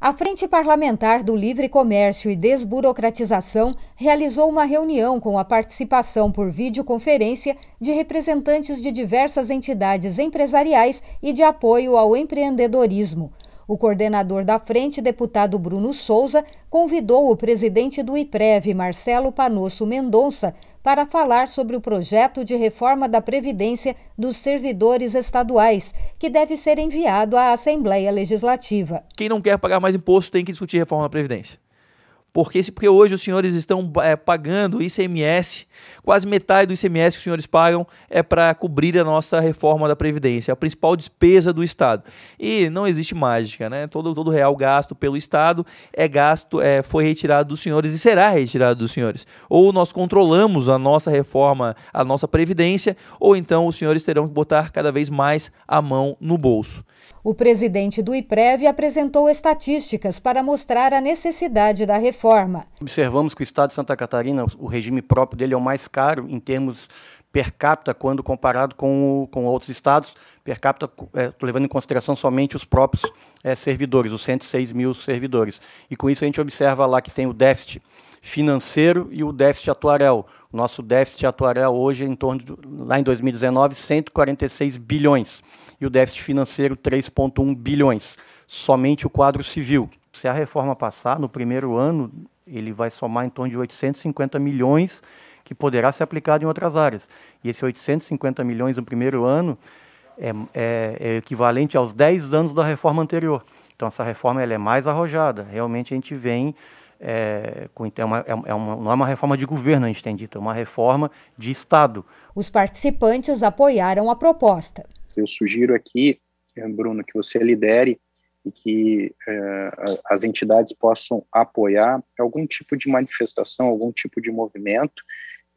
A Frente Parlamentar do Livre Comércio e Desburocratização realizou uma reunião com a participação por videoconferência de representantes de diversas entidades empresariais e de apoio ao empreendedorismo. O coordenador da frente, deputado Bruno Souza, convidou o presidente do IPREV, Marcelo Panosso Mendonça, para falar sobre o projeto de reforma da Previdência dos servidores estaduais, que deve ser enviado à Assembleia Legislativa. Quem não quer pagar mais imposto tem que discutir reforma da Previdência. Porque, porque hoje os senhores estão é, pagando ICMS, quase metade do ICMS que os senhores pagam é para cobrir a nossa reforma da Previdência, a principal despesa do Estado. E não existe mágica, né? Todo, todo real gasto pelo Estado é gasto, é, foi retirado dos senhores e será retirado dos senhores. Ou nós controlamos a nossa reforma, a nossa Previdência, ou então os senhores terão que botar cada vez mais a mão no bolso. O presidente do IPREV apresentou estatísticas para mostrar a necessidade da reforma. Observamos que o Estado de Santa Catarina, o regime próprio dele é o mais caro em termos per capita quando comparado com, o, com outros estados, per capita é, levando em consideração somente os próprios é, servidores, os 106 mil servidores. E com isso a gente observa lá que tem o déficit financeiro e o déficit atuarial. O nosso déficit atuarial hoje é em torno, de, lá em 2019, 146 bilhões e o déficit financeiro 3,1 bilhões, somente o quadro civil. Se a reforma passar, no primeiro ano, ele vai somar em torno de 850 milhões, que poderá ser aplicado em outras áreas. E esses 850 milhões no primeiro ano é, é, é equivalente aos 10 anos da reforma anterior. Então, essa reforma ela é mais arrojada. Realmente, a gente vem é, é, uma, é, é, uma, não é uma reforma de governo, a gente tem dito, é uma reforma de Estado. Os participantes apoiaram a proposta. Eu sugiro aqui, eh, Bruno, que você lidere e que eh, as entidades possam apoiar algum tipo de manifestação, algum tipo de movimento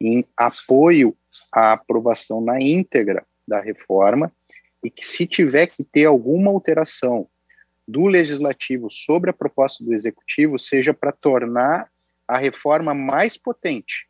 em apoio à aprovação na íntegra da reforma e que se tiver que ter alguma alteração do legislativo sobre a proposta do executivo seja para tornar a reforma mais potente,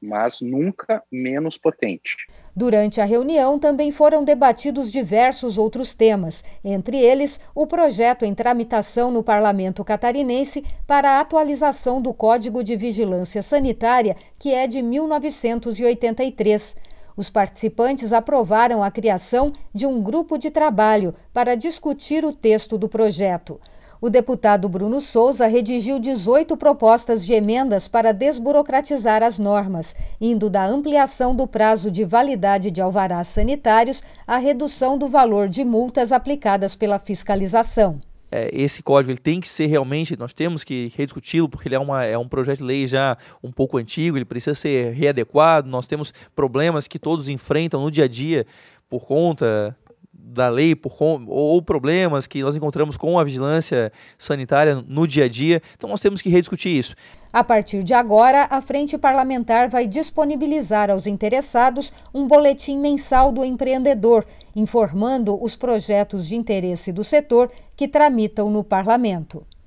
mas nunca menos potente. Durante a reunião também foram debatidos diversos outros temas, entre eles o projeto em tramitação no parlamento catarinense para a atualização do Código de Vigilância Sanitária, que é de 1983. Os participantes aprovaram a criação de um grupo de trabalho para discutir o texto do projeto. O deputado Bruno Souza redigiu 18 propostas de emendas para desburocratizar as normas, indo da ampliação do prazo de validade de alvarás sanitários à redução do valor de multas aplicadas pela fiscalização é, esse código ele tem que ser realmente, nós temos que rediscuti-lo, porque ele é, uma, é um projeto de lei já um pouco antigo, ele precisa ser readequado, nós temos problemas que todos enfrentam no dia a dia por conta da lei por com, ou problemas que nós encontramos com a vigilância sanitária no dia a dia. Então nós temos que rediscutir isso. A partir de agora, a Frente Parlamentar vai disponibilizar aos interessados um boletim mensal do empreendedor, informando os projetos de interesse do setor que tramitam no parlamento.